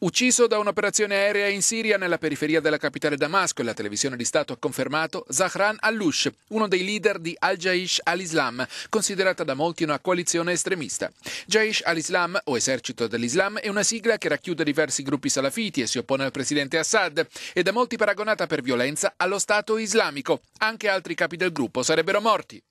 Ucciso da un'operazione aerea in Siria nella periferia della capitale Damasco, la televisione di Stato ha confermato Zahran al-Lush, uno dei leader di al-Jaish al-Islam, considerata da molti una coalizione estremista. Jaish al-Islam, o esercito dell'Islam, è una sigla che racchiude diversi gruppi salafiti e si oppone al presidente Assad, e da molti paragonata per violenza allo Stato islamico. Anche altri capi del gruppo sarebbero morti.